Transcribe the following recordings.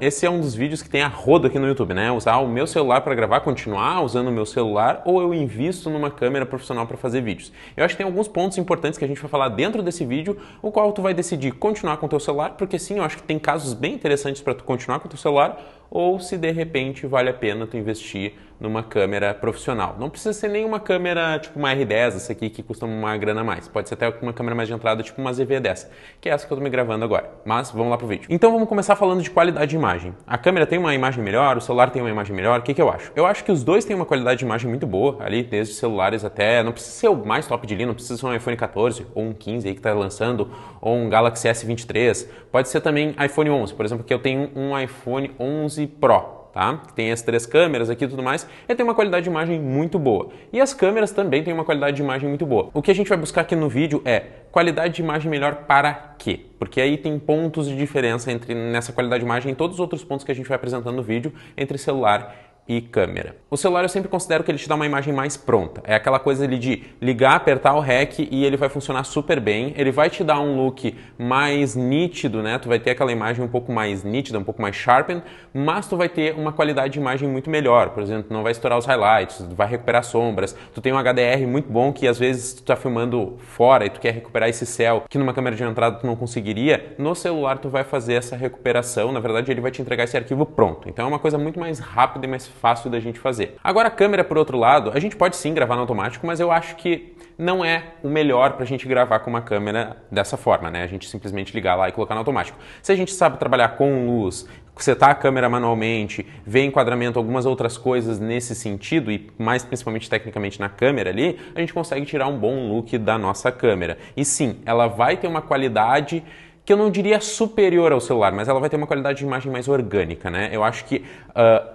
Esse é um dos vídeos que tem a roda aqui no YouTube, né? Usar o meu celular para gravar, continuar usando o meu celular ou eu invisto numa câmera profissional para fazer vídeos. Eu acho que tem alguns pontos importantes que a gente vai falar dentro desse vídeo, o qual tu vai decidir continuar com o teu celular, porque sim, eu acho que tem casos bem interessantes para tu continuar com o teu celular ou se de repente vale a pena tu investir numa câmera profissional. Não precisa ser nenhuma câmera tipo uma R10, essa aqui que custa uma grana a mais. Pode ser até uma câmera mais de entrada, tipo uma ZV10, que é essa que eu tô me gravando agora. Mas vamos lá pro vídeo. Então vamos começar falando de qualidade de imagem. A câmera tem uma imagem melhor, o celular tem uma imagem melhor. O que, que eu acho? Eu acho que os dois têm uma qualidade de imagem muito boa ali, desde celulares até. Não precisa ser o mais top de linha, não precisa ser um iPhone 14 ou um 15 aí que tá lançando, ou um Galaxy S23. Pode ser também iPhone 11, por exemplo, que eu tenho um iPhone 11 Pro tá? Tem as três câmeras aqui e tudo mais, e é, tem uma qualidade de imagem muito boa. E as câmeras também têm uma qualidade de imagem muito boa. O que a gente vai buscar aqui no vídeo é qualidade de imagem melhor para quê? Porque aí tem pontos de diferença entre nessa qualidade de imagem e todos os outros pontos que a gente vai apresentando no vídeo entre celular e câmera. O celular eu sempre considero que ele te dá uma imagem mais pronta. É aquela coisa ali de ligar, apertar o REC e ele vai funcionar super bem. Ele vai te dar um look mais nítido, né? Tu vai ter aquela imagem um pouco mais nítida, um pouco mais sharpen, mas tu vai ter uma qualidade de imagem muito melhor. Por exemplo, não vai estourar os highlights, vai recuperar sombras. Tu tem um HDR muito bom que às vezes tu tá filmando fora e tu quer recuperar esse céu que numa câmera de entrada tu não conseguiria. No celular tu vai fazer essa recuperação. Na verdade, ele vai te entregar esse arquivo pronto. Então é uma coisa muito mais rápida e mais fácil da gente fazer. Agora a câmera, por outro lado, a gente pode sim gravar no automático, mas eu acho que não é o melhor para a gente gravar com uma câmera dessa forma, né? A gente simplesmente ligar lá e colocar no automático. Se a gente sabe trabalhar com luz, setar a câmera manualmente, ver enquadramento, algumas outras coisas nesse sentido e mais principalmente tecnicamente na câmera ali, a gente consegue tirar um bom look da nossa câmera. E sim, ela vai ter uma qualidade que eu não diria superior ao celular, mas ela vai ter uma qualidade de imagem mais orgânica, né? Eu acho que uh,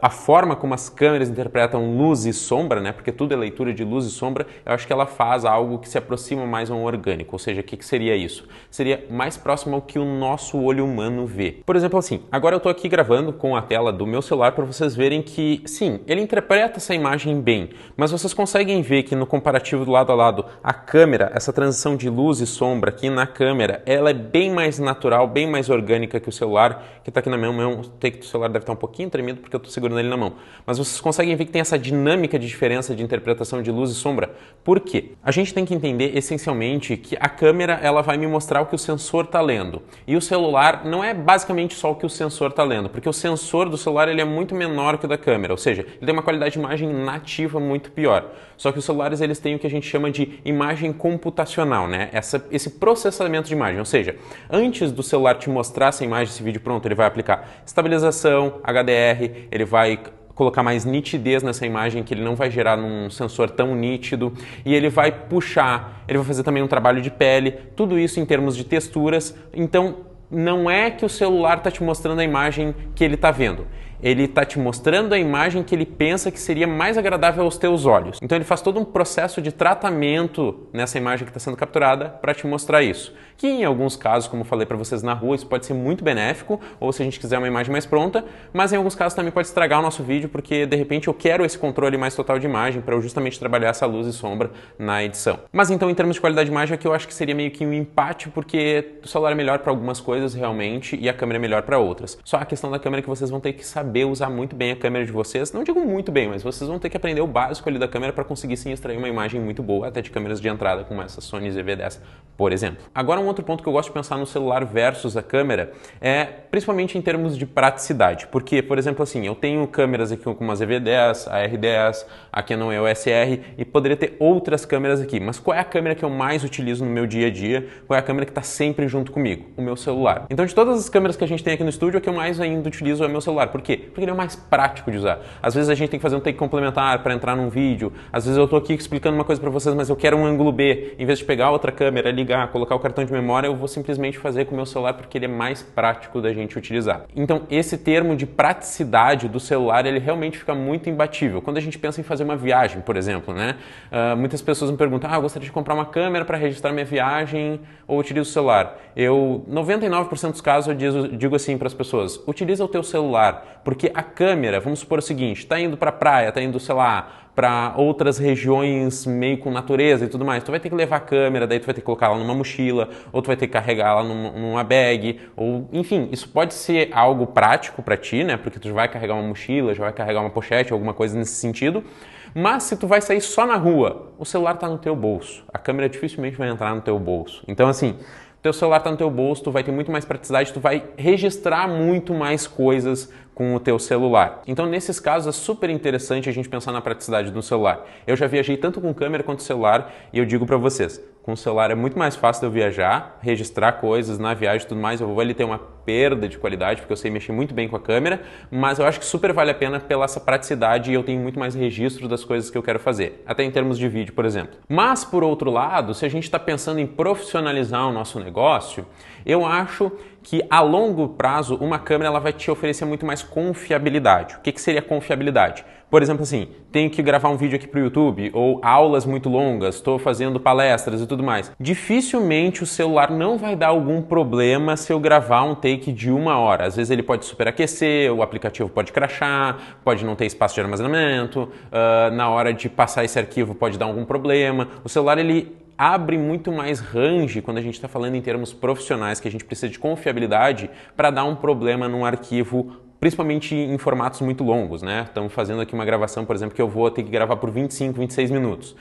a forma como as câmeras interpretam luz e sombra, né? Porque tudo é leitura de luz e sombra, eu acho que ela faz algo que se aproxima mais a um orgânico. Ou seja, o que, que, seria isso? Seria mais próximo ao que o nosso olho humano vê. Por exemplo, assim, agora eu estou aqui gravando com a tela do meu celular para vocês verem que, sim, ele interpreta essa imagem bem, mas vocês conseguem ver que no comparativo do lado a lado, a câmera, essa transição de luz e sombra aqui na câmera, ela é bem mais mais natural, bem mais orgânica que o celular, que está aqui na minha mão. O que do celular deve estar tá um pouquinho tremido porque eu estou segurando ele na mão. Mas vocês conseguem ver que tem essa dinâmica de diferença de interpretação de luz e sombra. Por quê? A gente tem que entender essencialmente que a câmera ela vai me mostrar o que o sensor está lendo. E o celular não é basicamente só o que o sensor está lendo, porque o sensor do celular ele é muito menor que o da câmera, ou seja, ele tem uma qualidade de imagem nativa muito pior. Só que os celulares eles têm o que a gente chama de imagem computacional, né? Essa, esse processamento de imagem, ou seja, antes do celular te mostrar essa imagem, esse vídeo pronto, ele vai aplicar estabilização, HDR, ele vai colocar mais nitidez nessa imagem que ele não vai gerar num sensor tão nítido e ele vai puxar, ele vai fazer também um trabalho de pele, tudo isso em termos de texturas. Então, não é que o celular está te mostrando a imagem que ele está vendo ele está te mostrando a imagem que ele pensa que seria mais agradável aos teus olhos. Então ele faz todo um processo de tratamento nessa imagem que está sendo capturada para te mostrar isso. Que em alguns casos, como falei para vocês na rua, isso pode ser muito benéfico, ou se a gente quiser uma imagem mais pronta, mas em alguns casos também pode estragar o nosso vídeo, porque de repente eu quero esse controle mais total de imagem para eu justamente trabalhar essa luz e sombra na edição. Mas então, em termos de qualidade de imagem, aqui eu acho que seria meio que um empate, porque o celular é melhor para algumas coisas realmente e a câmera é melhor para outras. Só a questão da câmera é que vocês vão ter que saber saber usar muito bem a câmera de vocês. Não digo muito bem, mas vocês vão ter que aprender o básico ali da câmera para conseguir sim extrair uma imagem muito boa, até de câmeras de entrada como essa Sony ZV-10, por exemplo. Agora um outro ponto que eu gosto de pensar no celular versus a câmera é principalmente em termos de praticidade, porque por exemplo assim, eu tenho câmeras aqui como a ZV-10, a R10, a Canon EOS R e poderia ter outras câmeras aqui, mas qual é a câmera que eu mais utilizo no meu dia a dia? Qual é a câmera que está sempre junto comigo? O meu celular. Então de todas as câmeras que a gente tem aqui no estúdio, a que eu mais ainda utilizo é o meu celular, porque porque ele é mais prático de usar. Às vezes a gente tem que fazer um take complementar para entrar num vídeo. Às vezes eu estou aqui explicando uma coisa para vocês, mas eu quero um ângulo B. Em vez de pegar outra câmera, ligar, colocar o cartão de memória, eu vou simplesmente fazer com o meu celular porque ele é mais prático da gente utilizar. Então, esse termo de praticidade do celular, ele realmente fica muito imbatível. Quando a gente pensa em fazer uma viagem, por exemplo, né? Uh, muitas pessoas me perguntam, ah, eu gostaria de comprar uma câmera para registrar minha viagem ou utilizo o celular. Eu, 99% dos casos, eu digo assim para as pessoas, utiliza o teu celular porque a câmera, vamos supor o seguinte, está indo para praia, está indo, sei lá, para outras regiões meio com natureza e tudo mais, tu vai ter que levar a câmera, daí tu vai ter que colocar ela numa mochila, ou tu vai ter que carregar ela numa, bag, ou enfim, isso pode ser algo prático para ti, né? Porque tu já vai carregar uma mochila, já vai carregar uma pochete, alguma coisa nesse sentido. Mas se tu vai sair só na rua, o celular está no teu bolso, a câmera dificilmente vai entrar no teu bolso. Então assim, teu celular está no teu bolso, tu vai ter muito mais praticidade, tu vai registrar muito mais coisas com o teu celular. Então, nesses casos, é super interessante a gente pensar na praticidade do celular. Eu já viajei tanto com câmera quanto celular e eu digo para vocês, com o celular é muito mais fácil eu viajar, registrar coisas na viagem e tudo mais. Eu vou ali ter uma perda de qualidade, porque eu sei mexer muito bem com a câmera, mas eu acho que super vale a pena pela essa praticidade e eu tenho muito mais registro das coisas que eu quero fazer, até em termos de vídeo, por exemplo. Mas, por outro lado, se a gente está pensando em profissionalizar o nosso negócio, eu acho que a longo prazo uma câmera ela vai te oferecer muito mais confiabilidade. O que, que seria confiabilidade? Por exemplo, assim, tenho que gravar um vídeo aqui para o YouTube ou aulas muito longas, estou fazendo palestras e tudo mais. Dificilmente o celular não vai dar algum problema se eu gravar um take de uma hora. Às vezes ele pode superaquecer, o aplicativo pode crachar, pode não ter espaço de armazenamento, uh, na hora de passar esse arquivo pode dar algum problema. O celular ele abre muito mais range quando a gente está falando em termos profissionais, que a gente precisa de confiabilidade para dar um problema num arquivo principalmente em formatos muito longos, né? Estamos fazendo aqui uma gravação, por exemplo, que eu vou ter que gravar por 25, 26 minutos.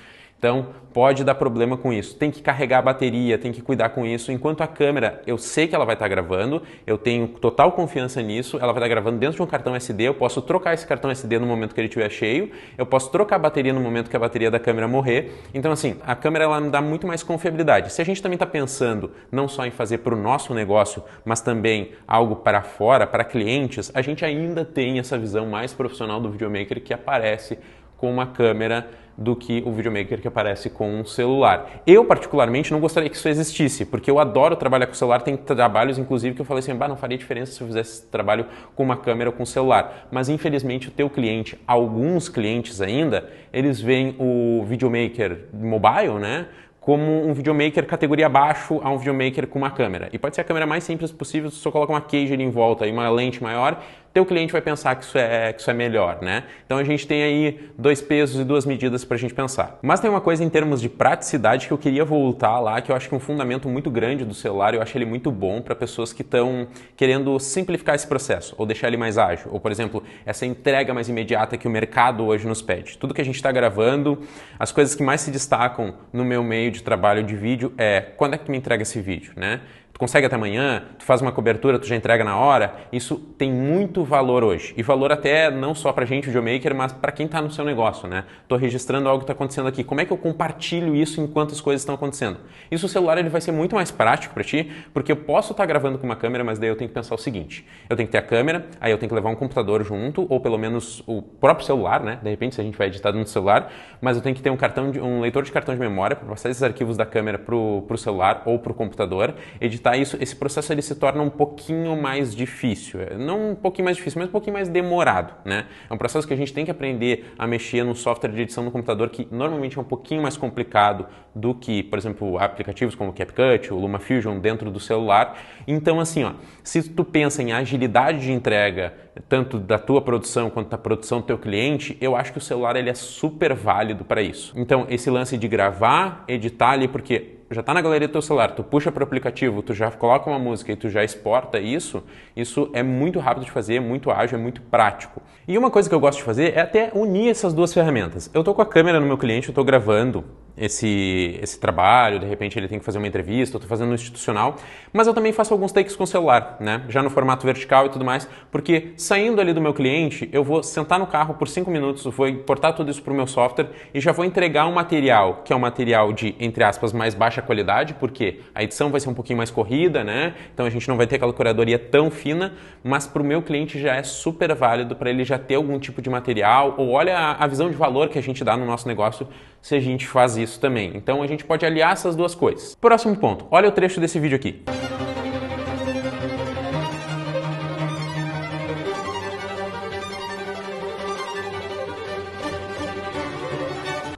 Então, pode dar problema com isso. Tem que carregar a bateria, tem que cuidar com isso. Enquanto a câmera, eu sei que ela vai estar tá gravando, eu tenho total confiança nisso, ela vai estar tá gravando dentro de um cartão SD, eu posso trocar esse cartão SD no momento que ele estiver cheio, eu posso trocar a bateria no momento que a bateria da câmera morrer. Então, assim, a câmera ela me dá muito mais confiabilidade. Se a gente também está pensando não só em fazer para o nosso negócio, mas também algo para fora, para clientes, a gente ainda tem essa visão mais profissional do videomaker que aparece com uma câmera do que o videomaker que aparece com um celular. Eu, particularmente, não gostaria que isso existisse, porque eu adoro trabalhar com celular. Tem trabalhos, inclusive, que eu falei assim, bah, não faria diferença se eu fizesse esse trabalho com uma câmera ou com um celular. Mas, infelizmente, o teu cliente, alguns clientes ainda, eles veem o videomaker mobile, né? como um videomaker categoria abaixo a um videomaker com uma câmera. E pode ser a câmera mais simples possível, só coloca uma cage ali em volta e uma lente maior, teu cliente vai pensar que isso é, que isso é melhor, né? Então a gente tem aí dois pesos e duas medidas para a gente pensar. Mas tem uma coisa em termos de praticidade que eu queria voltar lá, que eu acho que é um fundamento muito grande do celular, eu acho ele muito bom para pessoas que estão querendo simplificar esse processo, ou deixar ele mais ágil, ou por exemplo, essa entrega mais imediata que o mercado hoje nos pede. Tudo que a gente está gravando, as coisas que mais se destacam no meu meio de trabalho de vídeo é quando é que me entrega esse vídeo, né? Tu consegue até amanhã, tu faz uma cobertura, tu já entrega na hora. Isso tem muito valor hoje. E valor até não só a gente, o videomaker, mas para quem está no seu negócio, né? Estou registrando algo que está acontecendo aqui. Como é que eu compartilho isso enquanto as coisas estão acontecendo? Isso o celular ele vai ser muito mais prático para ti, porque eu posso estar tá gravando com uma câmera, mas daí eu tenho que pensar o seguinte: eu tenho que ter a câmera, aí eu tenho que levar um computador junto, ou pelo menos o próprio celular, né? De repente, se a gente vai editar no celular, mas eu tenho que ter um cartão de, um leitor de cartão de memória para passar esses arquivos da câmera pro, pro celular ou pro computador, editar tá? Isso, esse processo ele se torna um pouquinho mais difícil, é, não um pouquinho mais difícil, mas um pouquinho mais demorado, né? É um processo que a gente tem que aprender a mexer no software de edição no computador que normalmente é um pouquinho mais complicado do que, por exemplo, aplicativos como o CapCut, o LumaFusion dentro do celular. Então, assim, ó, se tu pensa em agilidade de entrega, tanto da tua produção quanto da produção do teu cliente, eu acho que o celular ele é super válido para isso. Então, esse lance de gravar, editar ali, porque já está na galeria do teu celular, tu puxa para o aplicativo, tu já coloca uma música e tu já exporta isso, isso é muito rápido de fazer, é muito ágil, é muito prático. E uma coisa que eu gosto de fazer é até unir essas duas ferramentas. Eu estou com a câmera no meu cliente, eu estou gravando esse, esse trabalho, de repente ele tem que fazer uma entrevista, eu estou fazendo no institucional, mas eu também faço alguns takes com celular, né? Já no formato vertical e tudo mais, porque saindo ali do meu cliente, eu vou sentar no carro por cinco minutos, vou importar tudo isso para o meu software e já vou entregar um material que é um material de, entre aspas, mais baixa qualidade, porque a edição vai ser um pouquinho mais corrida, né? Então a gente não vai ter aquela curadoria tão fina, mas para o meu cliente já é super válido para ele já ter algum tipo de material, ou olha a visão de valor que a gente dá no nosso negócio se a gente faz isso também. Então a gente pode aliar essas duas coisas. Próximo ponto, olha o trecho desse vídeo aqui.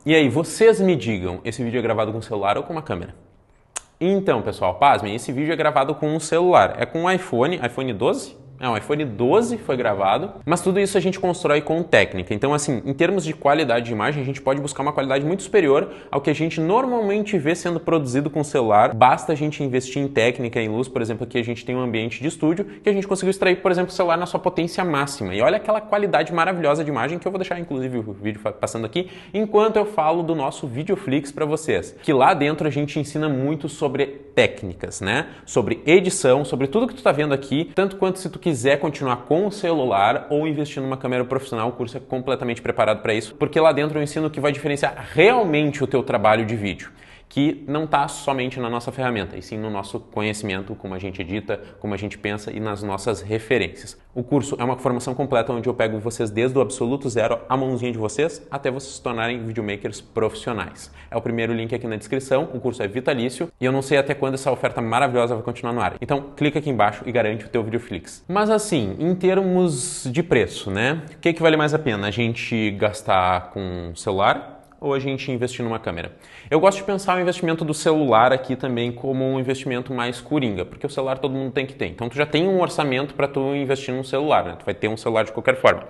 E aí, vocês me digam, esse vídeo é gravado com celular ou com uma câmera? Então, pessoal, pasmem, esse vídeo é gravado com um celular. É com um iPhone, iPhone 12? É um iPhone 12 foi gravado, mas tudo isso a gente constrói com técnica. Então, assim, em termos de qualidade de imagem, a gente pode buscar uma qualidade muito superior ao que a gente normalmente vê sendo produzido com celular. Basta a gente investir em técnica, em luz, por exemplo, aqui a gente tem um ambiente de estúdio que a gente conseguiu extrair, por exemplo, o celular na sua potência máxima. E olha aquela qualidade maravilhosa de imagem que eu vou deixar, inclusive, o vídeo passando aqui, enquanto eu falo do nosso Videoflix para vocês, que lá dentro a gente ensina muito sobre técnicas, né? Sobre edição, sobre tudo que tu tá vendo aqui, tanto quanto se tu quiser continuar com o celular ou investir numa câmera profissional, o curso é completamente preparado para isso, porque lá dentro eu ensino o que vai diferenciar realmente o teu trabalho de vídeo que não está somente na nossa ferramenta, e sim no nosso conhecimento, como a gente edita, como a gente pensa e nas nossas referências. O curso é uma formação completa onde eu pego vocês desde o absoluto zero, a mãozinha de vocês, até vocês se tornarem videomakers profissionais. É o primeiro link aqui na descrição, o curso é vitalício e eu não sei até quando essa oferta maravilhosa vai continuar no ar. Então, clica aqui embaixo e garante o teu Videoflix. Mas assim, em termos de preço, né? O que, é que vale mais a pena? A gente gastar com celular ou a gente investir numa câmera? Eu gosto de pensar o investimento do celular aqui também como um investimento mais coringa, porque o celular todo mundo tem que ter. Então tu já tem um orçamento para tu investir num celular, né? Tu vai ter um celular de qualquer forma.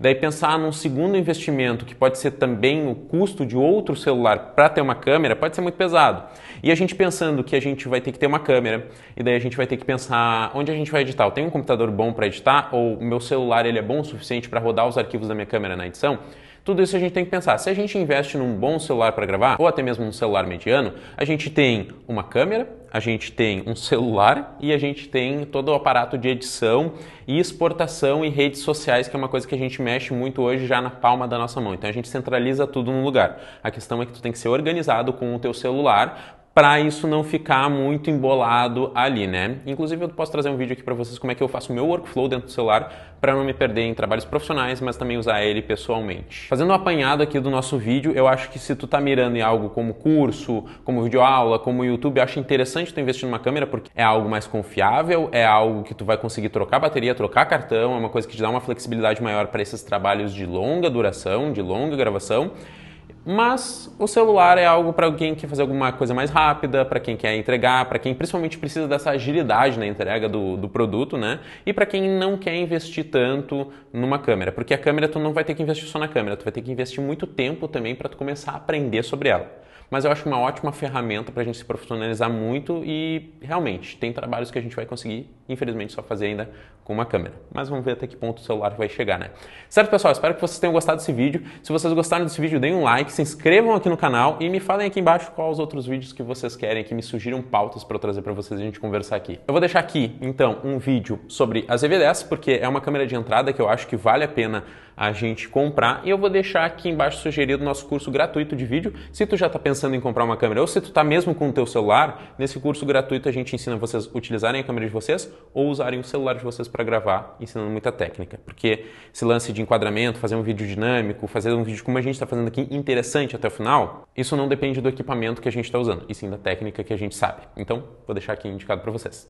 Daí pensar num segundo investimento que pode ser também o custo de outro celular para ter uma câmera, pode ser muito pesado. E a gente pensando que a gente vai ter que ter uma câmera, e daí a gente vai ter que pensar onde a gente vai editar. Eu tenho um computador bom para editar ou o meu celular ele é bom o suficiente para rodar os arquivos da minha câmera na edição? Tudo isso a gente tem que pensar. Se a gente investe num bom celular para gravar, ou até mesmo um celular mediano, a gente tem uma câmera, a gente tem um celular e a gente tem todo o aparato de edição e exportação e redes sociais, que é uma coisa que a gente mexe muito hoje já na palma da nossa mão. Então a gente centraliza tudo num lugar. A questão é que tu tem que ser organizado com o teu celular para isso não ficar muito embolado ali, né? Inclusive eu posso trazer um vídeo aqui para vocês como é que eu faço o meu workflow dentro do celular para não me perder em trabalhos profissionais, mas também usar ele pessoalmente. Fazendo um apanhado aqui do nosso vídeo, eu acho que se tu tá mirando em algo como curso, como videoaula, como YouTube, eu acho interessante tu investir numa câmera porque é algo mais confiável, é algo que tu vai conseguir trocar bateria, trocar cartão, é uma coisa que te dá uma flexibilidade maior para esses trabalhos de longa duração, de longa gravação mas o celular é algo para quem quer fazer alguma coisa mais rápida, para quem quer entregar, para quem principalmente precisa dessa agilidade na entrega do, do produto, né? E para quem não quer investir tanto numa câmera, porque a câmera tu não vai ter que investir só na câmera, tu vai ter que investir muito tempo também para tu começar a aprender sobre ela mas eu acho uma ótima ferramenta para a gente se profissionalizar muito e realmente tem trabalhos que a gente vai conseguir, infelizmente, só fazer ainda com uma câmera. Mas vamos ver até que ponto o celular vai chegar, né? Certo, pessoal? Espero que vocês tenham gostado desse vídeo. Se vocês gostaram desse vídeo, deem um like, se inscrevam aqui no canal e me falem aqui embaixo quais os outros vídeos que vocês querem, que me sugiram pautas para eu trazer para vocês e a gente conversar aqui. Eu vou deixar aqui, então, um vídeo sobre a ZV10, porque é uma câmera de entrada que eu acho que vale a pena a gente comprar e eu vou deixar aqui embaixo sugerido o nosso curso gratuito de vídeo. Se tu já está pensando pensando em comprar uma câmera, ou se tu tá mesmo com o teu celular, nesse curso gratuito a gente ensina vocês a utilizarem a câmera de vocês ou usarem o celular de vocês para gravar, ensinando muita técnica. Porque esse lance de enquadramento, fazer um vídeo dinâmico, fazer um vídeo como a gente está fazendo aqui interessante até o final, isso não depende do equipamento que a gente está usando, e sim da técnica que a gente sabe. Então, vou deixar aqui indicado para vocês.